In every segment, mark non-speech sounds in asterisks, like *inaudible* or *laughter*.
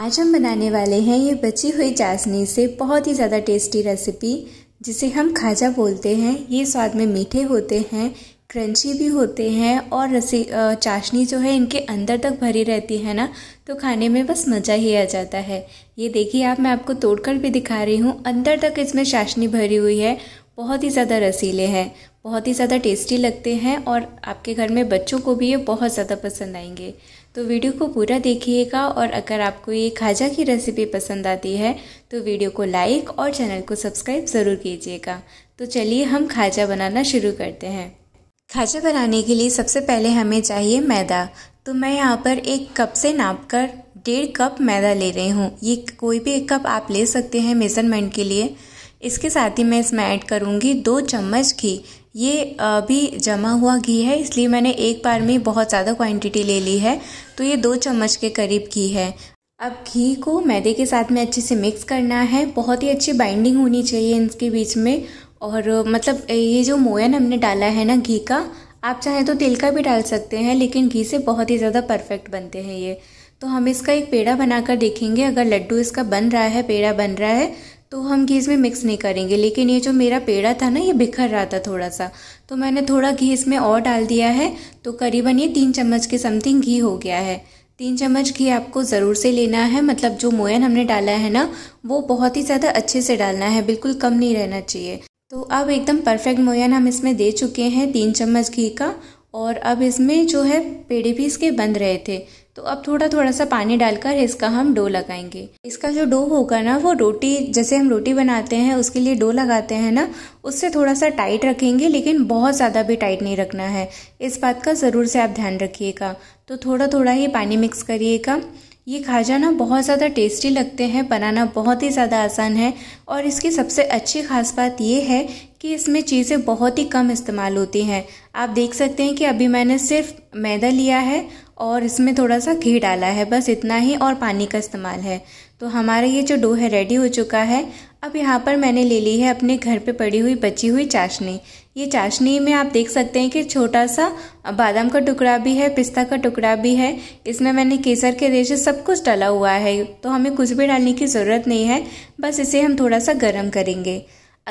आज हम बनाने वाले हैं ये बची हुई चाशनी से बहुत ही ज़्यादा टेस्टी रेसिपी जिसे हम खाजा बोलते हैं ये स्वाद में मीठे होते हैं क्रंची भी होते हैं और रसी चाशनी जो है इनके अंदर तक भरी रहती है ना तो खाने में बस मज़ा ही आ जाता है ये देखिए आप मैं आपको तोड़कर भी दिखा रही हूँ अंदर तक इसमें चाशनी भरी हुई है बहुत ही ज़्यादा रसीले हैं बहुत ही ज़्यादा टेस्टी लगते हैं और आपके घर में बच्चों को भी ये बहुत ज़्यादा पसंद आएंगे तो वीडियो को पूरा देखिएगा और अगर आपको ये खाजा की रेसिपी पसंद आती है तो वीडियो को लाइक और चैनल को सब्सक्राइब ज़रूर कीजिएगा तो चलिए हम खाजा बनाना शुरू करते हैं खाजा बनाने के लिए सबसे पहले हमें चाहिए मैदा तो मैं यहाँ पर एक कप से नाप कर डेढ़ कप मैदा ले रही हूँ ये कोई भी एक कप आप ले सकते हैं मेज़रमेंट के लिए इसके साथ ही मैं इसमें ऐड करूँगी दो चम्मच घी ये भी जमा हुआ घी है इसलिए मैंने एक बार में बहुत ज़्यादा क्वांटिटी ले ली है तो ये दो चम्मच के करीब घी है अब घी को मैदे के साथ में अच्छे से मिक्स करना है बहुत ही अच्छी बाइंडिंग होनी चाहिए इनके बीच में और मतलब ये जो मोयन हमने डाला है ना घी का आप चाहें तो तिल का भी डाल सकते हैं लेकिन घी से बहुत ही ज़्यादा परफेक्ट बनते हैं ये तो हम इसका एक पेड़ा बनाकर देखेंगे अगर लड्डू इसका बन रहा है पेड़ा बन रहा है तो हम घी इसमें मिक्स नहीं करेंगे लेकिन ये जो मेरा पेड़ा था ना ये बिखर रहा था थोड़ा सा तो मैंने थोड़ा घी इसमें और डाल दिया है तो करीबन ये तीन चम्मच के समथिंग घी हो गया है तीन चम्मच घी आपको ज़रूर से लेना है मतलब जो मोयन हमने डाला है ना वो बहुत ही ज़्यादा अच्छे से डालना है बिल्कुल कम नहीं रहना चाहिए तो अब एकदम परफेक्ट मोयन हम इसमें दे चुके हैं तीन चम्मच घी का और अब इसमें जो है पेड़े भी इसके बंद रहे थे तो अब थोड़ा थोड़ा सा पानी डालकर इसका हम डो लगाएंगे इसका जो डो होगा ना वो रोटी जैसे हम रोटी बनाते हैं उसके लिए डो लगाते हैं ना उससे थोड़ा सा टाइट रखेंगे लेकिन बहुत ज़्यादा भी टाइट नहीं रखना है इस बात का ज़रूर से आप ध्यान रखिएगा तो थोड़ा थोड़ा ही पानी मिक्स करिएगा ये खाजा ना बहुत ज़्यादा टेस्टी लगते हैं बनाना बहुत ही ज़्यादा आसान है और इसकी सबसे अच्छी खास बात ये है कि इसमें चीज़ें बहुत ही कम इस्तेमाल होती हैं आप देख सकते हैं कि अभी मैंने सिर्फ मैदा लिया है और इसमें थोड़ा सा घी डाला है बस इतना ही और पानी का इस्तेमाल है तो हमारा ये जो डो है रेडी हो चुका है अब यहाँ पर मैंने ले ली है अपने घर पे पड़ी हुई बची हुई चाशनी ये चाशनी में आप देख सकते हैं कि छोटा सा बादाम का टुकड़ा भी है पिस्ता का टुकड़ा भी है इसमें मैंने केसर के रेशे सब कुछ डाला हुआ है तो हमें कुछ भी डालने की ज़रूरत नहीं है बस इसे हम थोड़ा सा गर्म करेंगे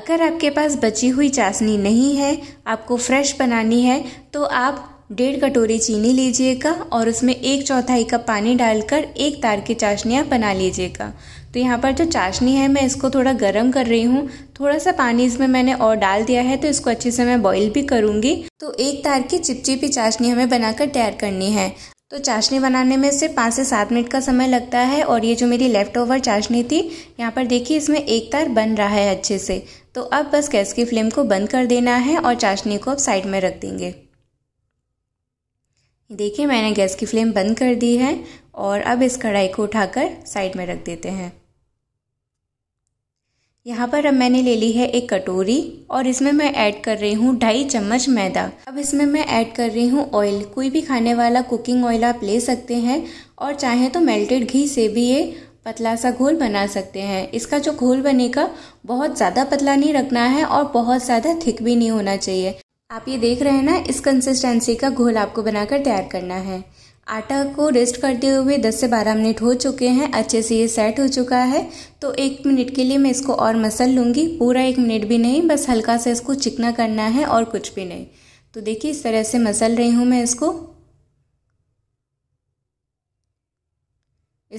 अगर आपके पास बची हुई चाशनी नहीं है आपको फ्रेश बनानी है तो आप डेढ़ कटोरी चीनी लीजिएगा और उसमें एक चौथाई कप पानी डालकर एक तार की चाशनियाँ बना लीजिएगा तो यहाँ पर जो चाशनी है मैं इसको थोड़ा गर्म कर रही हूँ थोड़ा सा पानी इसमें मैंने और डाल दिया है तो इसको अच्छे से मैं बॉईल भी करूँगी तो एक तार की चिपचिपी चाशनी हमें बनाकर तैयार करनी है तो चाशनी बनाने में सिर्फ पाँच से सात मिनट का समय लगता है और ये जो मेरी लेफ़्ट ओवर चाशनी थी यहाँ पर देखिए इसमें एक तार बन रहा है अच्छे से तो अब बस गैस की फ्लेम को बंद कर देना है और चाशनी को अब साइड में रख देंगे देखिए मैंने गैस की फ्लेम बंद कर दी है और अब इस कढ़ाई को उठाकर साइड में रख देते हैं यहाँ पर अब मैंने ले ली है एक कटोरी और इसमें मैं ऐड कर रही हूँ ढाई चम्मच मैदा अब इसमें मैं ऐड कर रही हूँ ऑयल कोई भी खाने वाला कुकिंग ऑयल आप ले सकते हैं और चाहें तो मेल्टेड घी से भी ये पतला सा घोल बना सकते हैं इसका जो घोल बनेगा बहुत ज़्यादा पतला नहीं रखना है और बहुत ज़्यादा थिक भी नहीं होना चाहिए आप ये देख रहे हैं ना इस कंसिस्टेंसी का घोल आपको बनाकर तैयार करना है आटा को रेस्ट करते हुए 10 से 12 मिनट हो चुके हैं अच्छे से ये सेट हो चुका है तो एक मिनट के लिए मैं इसको और मसल लूँगी पूरा एक मिनट भी नहीं बस हल्का सा इसको चिकना करना है और कुछ भी नहीं तो देखिए इस तरह से मसल रही हूँ मैं इसको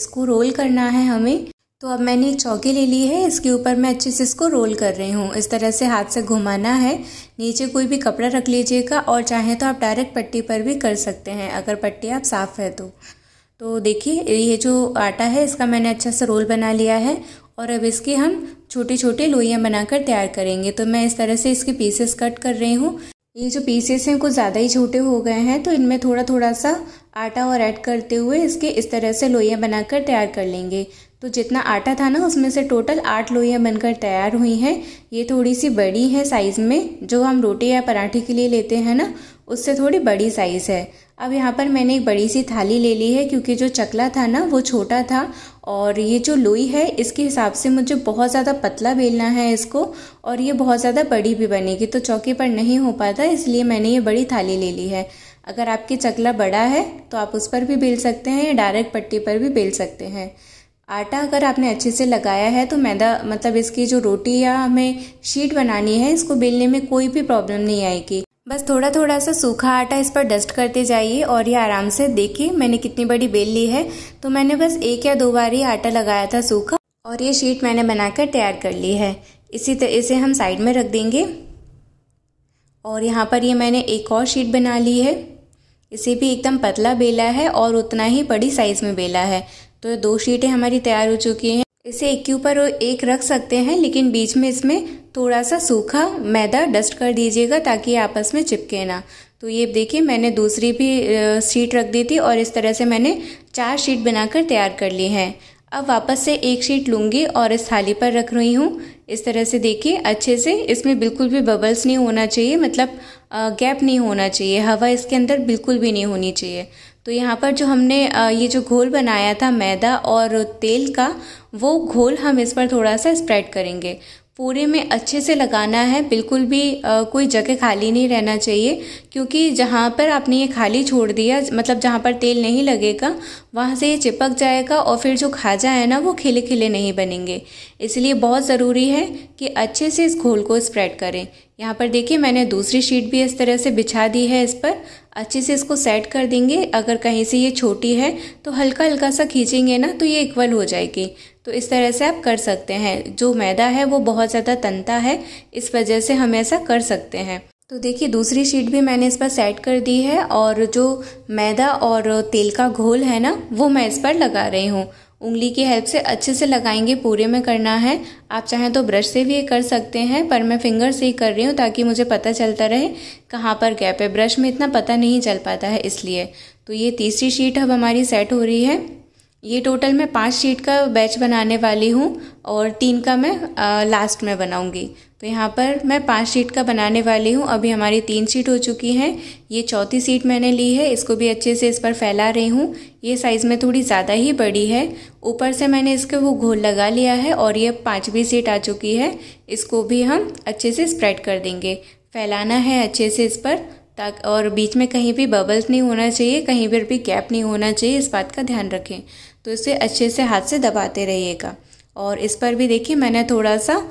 इसको रोल करना है हमें तो अब मैंने एक चौकी ले ली है इसके ऊपर मैं अच्छे से इसको रोल कर रही हूँ इस तरह से हाथ से घुमाना है नीचे कोई भी कपड़ा रख लीजिएगा और चाहें तो आप डायरेक्ट पट्टी पर भी कर सकते हैं अगर पट्टी आप साफ़ है तो तो देखिए ये जो आटा है इसका मैंने अच्छा सा रोल बना लिया है और अब इसके हम छोटे छोटे लोइयाँ बनाकर तैयार करेंगे तो मैं इस तरह से इसके पीसेस कट कर रही हूँ ये जो पीसेस हैं कुछ ज़्यादा ही छोटे हो गए हैं तो इनमें थोड़ा थोड़ा सा आटा और ऐड करते हुए इसके इस तरह से लोइयाँ बनाकर तैयार कर लेंगे तो जितना आटा था ना उसमें से टोटल आठ लोइयाँ बनकर तैयार हुई हैं ये थोड़ी सी बड़ी है साइज़ में जो हम रोटी या पराठे के लिए लेते हैं ना उससे थोड़ी बड़ी साइज़ है अब यहाँ पर मैंने एक बड़ी सी थाली ले ली है क्योंकि जो चकला था ना वो छोटा था और ये जो लोई है इसके हिसाब से मुझे बहुत ज़्यादा पतला बेलना है इसको और ये बहुत ज़्यादा बड़ी भी बनेगी तो चौके पर नहीं हो पाता इसलिए मैंने ये बड़ी थाली ले ली है अगर आपकी चकला बड़ा है तो आप उस पर भी बेल सकते हैं या डायरेक्ट पट्टी पर भी बेल सकते हैं आटा अगर आपने अच्छे से लगाया है तो मैदा मतलब इसकी जो रोटी या हमें शीट बनानी है इसको बेलने में कोई भी प्रॉब्लम नहीं आएगी बस थोड़ा थोड़ा सा सूखा आटा इस पर डस्ट करते जाइए और ये आराम से देखिए मैंने कितनी बड़ी बेल ली है तो मैंने बस एक या दो बार ही आटा लगाया था सूखा और ये शीट मैंने बनाकर तैयार कर ली है इसी तरह इसे हम साइड में रख देंगे और यहाँ पर ये मैंने एक और शीट बना ली है इसे भी एकदम पतला बेला है और उतना ही बड़ी साइज़ में बेला है तो दो शीटें हमारी तैयार हो चुकी हैं इसे एक के ऊपर एक रख सकते हैं लेकिन बीच में इसमें थोड़ा सा सूखा मैदा डस्ट कर दीजिएगा ताकि आपस में चिपके ना तो ये देखिए मैंने दूसरी भी शीट रख दी थी और इस तरह से मैंने चार शीट बनाकर तैयार कर ली हैं अब वापस से एक शीट लूँगी और इस थाली पर रख रही हूँ इस तरह से देखिए अच्छे से इसमें बिल्कुल भी बबल्स नहीं होना चाहिए मतलब गैप नहीं होना चाहिए हवा इसके अंदर बिल्कुल भी नहीं होनी चाहिए तो यहाँ पर जो हमने ये जो घोल बनाया था मैदा और तेल का वो घोल हम इस पर थोड़ा सा स्प्रेड करेंगे पूरे में अच्छे से लगाना है बिल्कुल भी कोई जगह खाली नहीं रहना चाहिए क्योंकि जहाँ पर आपने ये खाली छोड़ दिया मतलब जहाँ पर तेल नहीं लगेगा वहाँ से ये चिपक जाएगा और फिर जो खाजा है ना वो खिले खिले नहीं बनेंगे इसलिए बहुत ज़रूरी है कि अच्छे से इस घोल को स्प्रेड करें यहाँ पर देखिए मैंने दूसरी शीट भी इस तरह से बिछा दी है इस पर अच्छे से इसको सेट कर देंगे अगर कहीं से ये छोटी है तो हल्का हल्का सा खींचेंगे ना तो ये इक्वल हो जाएगी तो इस तरह से आप कर सकते हैं जो मैदा है वो बहुत ज़्यादा तनता है इस वजह से हम ऐसा कर सकते हैं तो देखिए दूसरी शीट भी मैंने इस पर सेट कर दी है और जो मैदा और तेल का घोल है ना वो मैं इस पर लगा रही हूँ उंगली की हेल्प से अच्छे से लगाएंगे पूरे में करना है आप चाहें तो ब्रश से भी ये कर सकते हैं पर मैं फिंगर से ही कर रही हूँ ताकि मुझे पता चलता रहे कहाँ पर गैप है ब्रश में इतना पता नहीं चल पाता है इसलिए तो ये तीसरी शीट अब हमारी सेट हो रही है ये टोटल मैं पाँच शीट का बैच बनाने वाली हूँ और तीन का मैं लास्ट में बनाऊंगी तो यहाँ पर मैं पांच शीट का बनाने वाली हूँ अभी हमारी तीन शीट हो चुकी हैं ये चौथी शीट मैंने ली है इसको भी अच्छे से इस पर फैला रही हूँ ये साइज़ में थोड़ी ज़्यादा ही बड़ी है ऊपर से मैंने इसके वो घोल लगा लिया है और ये पाँचवीं सीट आ चुकी है इसको भी हम अच्छे से स्प्रेड कर देंगे फैलाना है अच्छे से इस पर ताकि और बीच में कहीं भी बबल्स नहीं होना चाहिए कहीं पर भी गैप नहीं होना चाहिए इस बात का ध्यान रखें तो इसे अच्छे से हाथ से दबाते रहिएगा और इस पर भी देखिए मैंने थोड़ा सा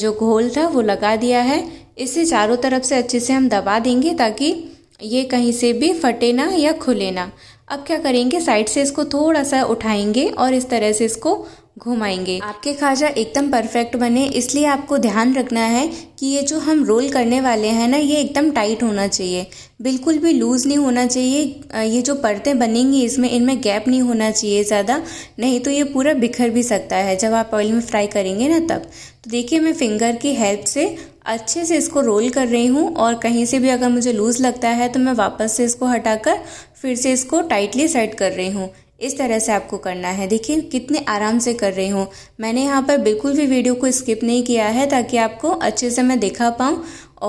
जो घोल था वो लगा दिया है इसे चारों तरफ से अच्छे से हम दबा देंगे ताकि ये कहीं से भी फटे ना या खुले ना अब क्या करेंगे साइड से इसको थोड़ा सा उठाएंगे और इस तरह से इसको घुमाएंगे आपके खाजा एकदम परफेक्ट बने इसलिए आपको ध्यान रखना है कि ये जो हम रोल करने वाले हैं ना ये एकदम टाइट होना चाहिए बिल्कुल भी लूज़ नहीं होना चाहिए ये जो परतें बनेंगी इसमें इनमें गैप नहीं होना चाहिए ज़्यादा नहीं तो ये पूरा बिखर भी सकता है जब आप ऑयल में फ्राई करेंगे ना तब तो देखिए मैं फिंगर की हेल्प से अच्छे से इसको रोल कर रही हूँ और कहीं से भी अगर मुझे लूज़ लगता है तो मैं वापस से इसको हटाकर फिर से इसको टाइटली सेट कर रही हूँ इस तरह से आपको करना है देखिए कितने आराम से कर रही हूँ मैंने यहाँ पर बिल्कुल भी वीडियो को स्किप नहीं किया है ताकि आपको अच्छे से मैं दिखा पाऊँ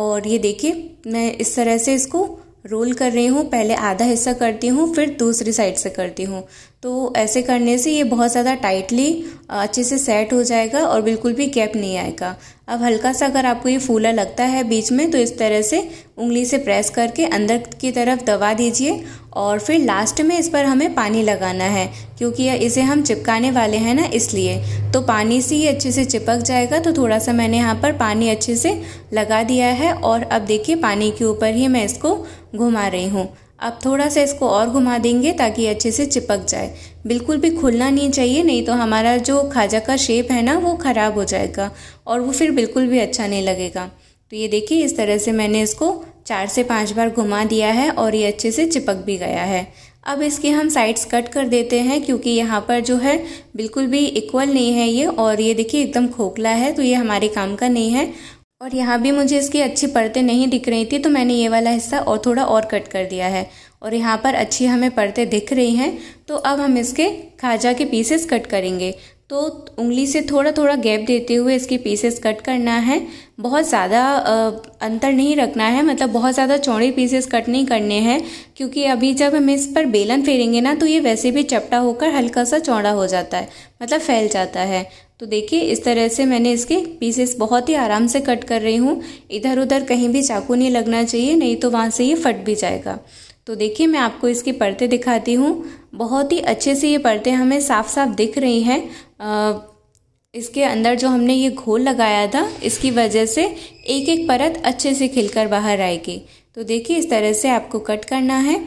और ये देखिए मैं इस तरह से इसको रोल कर रही हूँ पहले आधा हिस्सा करती हूँ फिर दूसरी साइड से करती हूँ तो ऐसे करने से ये बहुत ज़्यादा टाइटली अच्छे से सेट हो जाएगा और बिल्कुल भी गैप नहीं आएगा अब हल्का सा अगर आपको ये फूला लगता है बीच में तो इस तरह से उंगली से प्रेस करके अंदर की तरफ दबा दीजिए और फिर लास्ट में इस पर हमें पानी लगाना है क्योंकि इसे हम चिपकाने वाले हैं ना इसलिए तो पानी से ये अच्छे से चिपक जाएगा तो थोड़ा सा मैंने यहाँ पर पानी अच्छे से लगा दिया है और अब देखिए पानी के ऊपर ही मैं इसको घुमा रही हूँ अब थोड़ा सा इसको और घुमा देंगे ताकि अच्छे से चिपक जाए बिल्कुल भी खुलना नहीं चाहिए नहीं तो हमारा जो खाजा का शेप है ना वो ख़राब हो जाएगा और वो फिर बिल्कुल भी अच्छा नहीं लगेगा तो ये देखिए इस तरह से मैंने इसको चार से पांच बार घुमा दिया है और ये अच्छे से चिपक भी गया है अब इसके हम साइड्स कट कर देते हैं क्योंकि यहाँ पर जो है बिल्कुल भी इक्वल नहीं है ये और ये देखिए एकदम खोखला है तो ये हमारे काम का नहीं है और यहाँ भी मुझे इसकी अच्छी परतें नहीं दिख रही थी तो मैंने ये वाला हिस्सा और थोड़ा और कट कर दिया है और यहाँ पर अच्छी हमें परतें दिख रही हैं तो अब हम इसके खाजा के पीसेस कट करेंगे तो उंगली से थोड़ा थोड़ा गैप देते हुए इसके पीसेस कट करना है बहुत ज़्यादा अंतर नहीं रखना है मतलब बहुत ज़्यादा चौड़े पीसेस कट नहीं करने हैं क्योंकि अभी जब हम इस पर बेलन फेरेंगे ना तो ये वैसे भी चपटा होकर हल्का सा चौड़ा हो जाता है मतलब फैल जाता है तो देखिए इस तरह से मैंने इसके पीसेस बहुत ही आराम से कट कर रही हूँ इधर उधर कहीं भी चाकू नहीं लगना चाहिए नहीं तो वहाँ से ये फट भी जाएगा तो देखिए मैं आपको इसकी परतें दिखाती हूँ बहुत ही अच्छे से ये परतें हमें साफ साफ दिख रही हैं इसके अंदर जो हमने ये घोल लगाया था इसकी वजह से एक एक परत अच्छे से खिलकर बाहर आएगी तो देखिए इस तरह से आपको कट करना है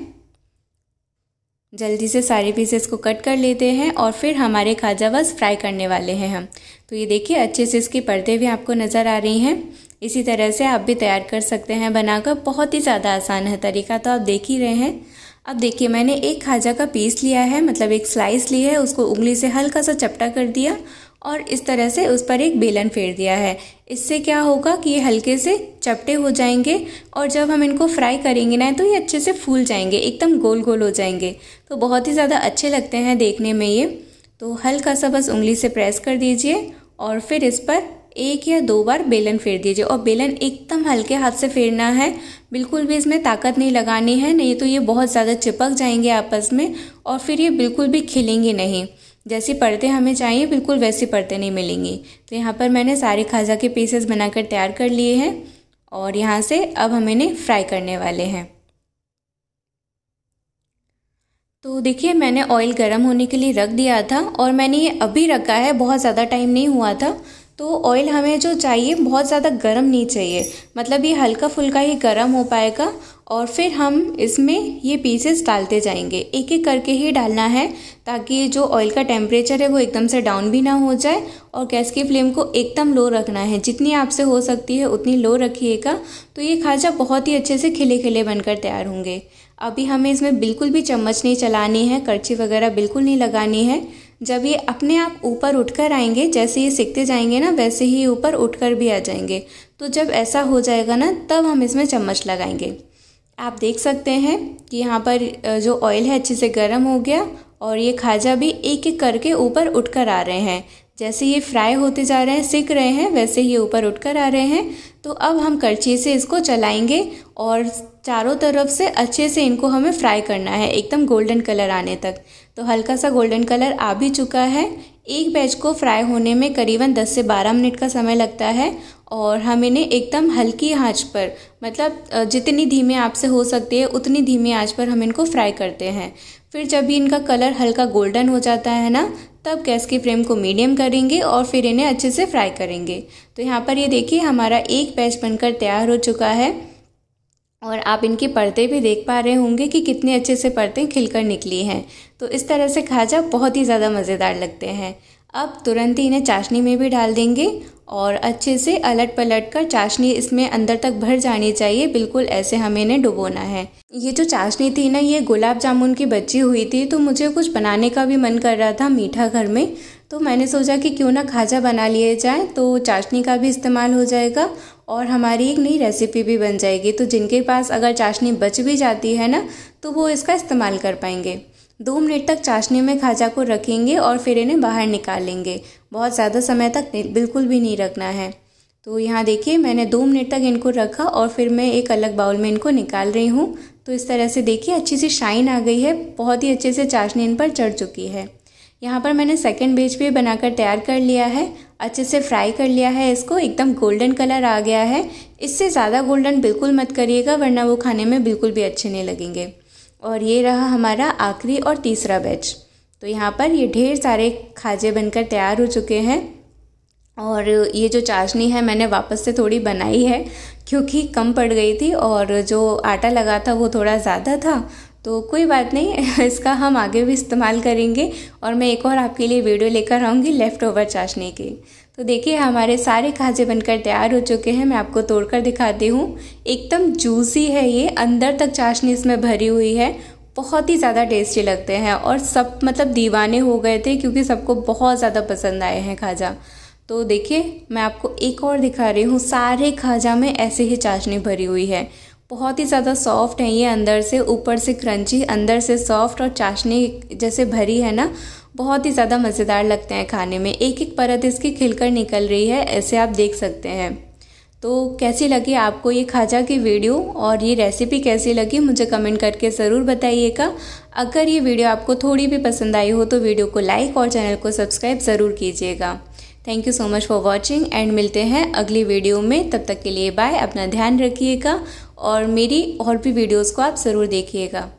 जल्दी से सारे पीसेस को कट कर लेते हैं और फिर हमारे खाजा बस फ्राई करने वाले हैं हम तो ये देखिए अच्छे से इसकी परतें भी आपको नज़र आ रही हैं इसी तरह से आप भी तैयार कर सकते हैं बनाकर बहुत ही ज़्यादा आसान है तरीका तो आप देख ही रहे हैं अब देखिए मैंने एक खाजा का पीस लिया है मतलब एक स्लाइस ली है उसको उंगली से हल्का सा चपटा कर दिया और इस तरह से उस पर एक बेलन फेर दिया है इससे क्या होगा कि ये हल्के से चपटे हो जाएंगे और जब हम इनको फ्राई करेंगे ना तो ये अच्छे से फूल जाएंगे एकदम गोल गोल हो जाएंगे तो बहुत ही ज़्यादा अच्छे लगते हैं देखने में ये तो हल्का सा बस उंगली से प्रेस कर दीजिए और फिर इस पर एक या दो बार बेलन फेर दीजिए और बेलन एकदम हल्के हाथ से फेरना है बिल्कुल भी इसमें ताकत नहीं लगानी है नहीं तो ये बहुत ज़्यादा चिपक जाएंगे आपस में और फिर ये बिल्कुल भी खिलेंगे नहीं जैसी परतें हमें चाहिए बिल्कुल वैसी परतें नहीं मिलेंगी तो यहाँ पर मैंने सारे खाजा के पीसेस बनाकर तैयार कर लिए हैं और यहाँ से अब हम इन्हें फ्राई करने वाले हैं तो देखिए मैंने ऑयल गर्म होने के लिए रख दिया था और मैंने ये अभी रखा है बहुत ज़्यादा टाइम नहीं हुआ था तो ऑयल हमें जो चाहिए बहुत ज़्यादा गर्म नहीं चाहिए मतलब ये हल्का फुल्का ही गर्म हो पाएगा और फिर हम इसमें ये पीसेस डालते जाएंगे एक एक करके ही डालना है ताकि जो ऑयल का टेम्परेचर है वो एकदम से डाउन भी ना हो जाए और गैस की फ्लेम को एकदम लो रखना है जितनी आपसे हो सकती है उतनी लो रखिएगा तो ये खाजा बहुत ही अच्छे से खिले खिले बनकर तैयार होंगे अभी हमें इसमें बिल्कुल भी चम्मच नहीं चलानी है करछी वगैरह बिल्कुल नहीं लगानी है जब ये अपने आप ऊपर उठकर आएंगे जैसे ये सीखते जाएंगे ना वैसे ही ऊपर उठकर भी आ जाएंगे तो जब ऐसा हो जाएगा ना तब हम इसमें चम्मच लगाएंगे आप देख सकते हैं कि यहाँ पर जो ऑयल है अच्छे से गर्म हो गया और ये खाजा भी एक एक करके ऊपर उठकर आ रहे हैं जैसे ये फ्राई होते जा रहे हैं सिक रहे हैं वैसे ही ऊपर उठ कर आ रहे हैं तो अब हम करछी से इसको चलाएंगे और चारों तरफ से अच्छे से इनको हमें फ्राई करना है एकदम गोल्डन कलर आने तक तो हल्का सा गोल्डन कलर आ भी चुका है एक बैच को फ्राई होने में करीबन 10 से 12 मिनट का समय लगता है और हम इन्हें एकदम हल्की आँच पर मतलब जितनी धीमे आपसे हो सकती है उतनी धीमे आँच पर हम इनको फ्राई करते हैं फिर जब भी इनका कलर हल्का गोल्डन हो जाता है ना तब गैस की फ्लेम को मीडियम करेंगे और फिर इन्हें अच्छे से फ्राई करेंगे तो यहाँ पर ये देखिए हमारा एक पैच बनकर तैयार हो चुका है और आप इनके परते भी देख पा रहे होंगे कि कितने अच्छे से परतें खिलकर निकली हैं तो इस तरह से खाजा बहुत ही ज़्यादा मज़ेदार लगते हैं अब तुरंत ही इन्हें चाशनी में भी डाल देंगे और अच्छे से अलट पलट कर चाशनी इसमें अंदर तक भर जानी चाहिए बिल्कुल ऐसे हमें इन्हें डुबोना है ये जो चाशनी थी ना ये गुलाब जामुन की बची हुई थी तो मुझे कुछ बनाने का भी मन कर रहा था मीठा घर में तो मैंने सोचा कि क्यों ना खाजा बना लिए जाए तो चाशनी का भी इस्तेमाल हो जाएगा और हमारी एक नई रेसिपी भी बन जाएगी तो जिनके पास अगर चाशनी बच भी जाती है ना तो वो इसका इस्तेमाल कर पाएंगे दो मिनट तक चाशनी में खाजा को रखेंगे और फिर इन्हें बाहर निकालेंगे बहुत ज़्यादा समय तक बिल्कुल भी नहीं रखना है तो यहाँ देखिए मैंने दो मिनट तक इनको रखा और फिर मैं एक अलग बाउल में इनको निकाल रही हूँ तो इस तरह से देखिए अच्छी सी शाइन आ गई है बहुत ही अच्छे से चाशनी इन पर चढ़ चुकी है यहाँ पर मैंने सेकंड बेच भी बनाकर तैयार कर लिया है अच्छे से फ्राई कर लिया है इसको एकदम गोल्डन कलर आ गया है इससे ज़्यादा गोल्डन बिल्कुल मत करिएगा वरना वो खाने में बिल्कुल भी अच्छे नहीं लगेंगे और ये रहा हमारा आखिरी और तीसरा बैच तो यहाँ पर ये ढेर सारे खाजे बनकर तैयार हो चुके हैं और ये जो चाशनी है मैंने वापस से थोड़ी बनाई है क्योंकि कम पड़ गई थी और जो आटा लगा था वो थोड़ा ज़्यादा था तो कोई बात नहीं *laughs* इसका हम आगे भी इस्तेमाल करेंगे और मैं एक और आपके लिए वीडियो लेकर आऊँगी लेफ़्ट ओवर चाशनी की तो देखिए हमारे सारे खाजे बनकर तैयार हो चुके हैं मैं आपको तोड़कर दिखाती हूँ एकदम जूसी है ये अंदर तक चाशनी इसमें भरी हुई है बहुत ही ज़्यादा टेस्टी लगते हैं और सब मतलब दीवाने हो गए थे क्योंकि सबको बहुत ज़्यादा पसंद आए हैं खाजा तो देखिए मैं आपको एक और दिखा रही हूँ सारे खाजा में ऐसे ही चाशनी भरी हुई है बहुत ही ज़्यादा सॉफ्ट है ये अंदर से ऊपर से क्रंची अंदर से सॉफ्ट और चाशनी जैसे भरी है ना बहुत ही ज़्यादा मज़ेदार लगते हैं खाने में एक एक परत इसकी खिलकर निकल रही है ऐसे आप देख सकते हैं तो कैसी लगी आपको ये खाजा की वीडियो और ये रेसिपी कैसी लगी मुझे कमेंट करके ज़रूर बताइएगा अगर ये वीडियो आपको थोड़ी भी पसंद आई हो तो वीडियो को लाइक और चैनल को सब्सक्राइब ज़रूर कीजिएगा thank you so much for watching and मिलते हैं अगली वीडियो में तब तक के लिए बाय अपना ध्यान रखिएगा और मेरी और भी वीडियोस को आप ज़रूर देखिएगा